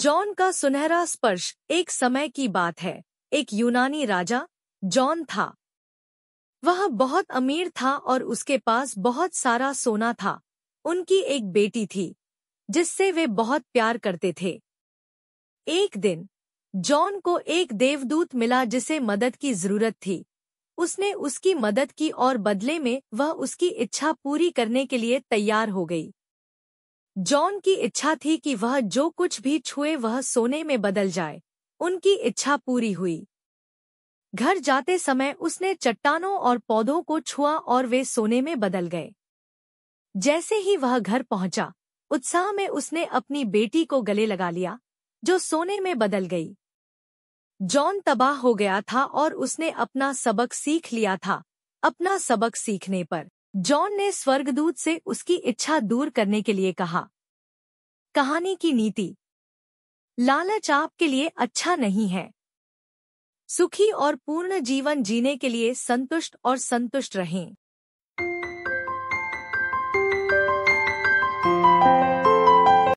John का सुनहरा स्पर्श एक समय की बात है एक यूनानी राजा जॉन था वह बहुत अमीर था और उसके पास बहुत सारा सोना था उनकी एक बेटी थी जिससे वे बहुत प्यार करते थे एक दिन जॉन को एक देवदूत मिला जिसे मदद की जरूरत थी उसने उसकी मदद की और बदले में वह उसकी इच्छा पूरी करने के लिए तैयार हो गई जॉन की इच्छा थी कि वह जो कुछ भी छुए वह सोने में बदल जाए उनकी इच्छा पूरी हुई घर जाते समय उसने चट्टानों और पौधों को छुआ और वे सोने में बदल गए जैसे ही वह घर पहुंचा उत्साह में उसने अपनी बेटी को गले लगा लिया जो सोने में बदल गई जॉन तबाह हो गया था और उसने अपना सबक सीख लिया था अपना सबक सीखने पर जॉन ने स्वर्गदूत से उसकी इच्छा दूर करने के लिए कहा कहानी की नीति लालच आपके लिए अच्छा नहीं है सुखी और पूर्ण जीवन जीने के लिए संतुष्ट और संतुष्ट रहें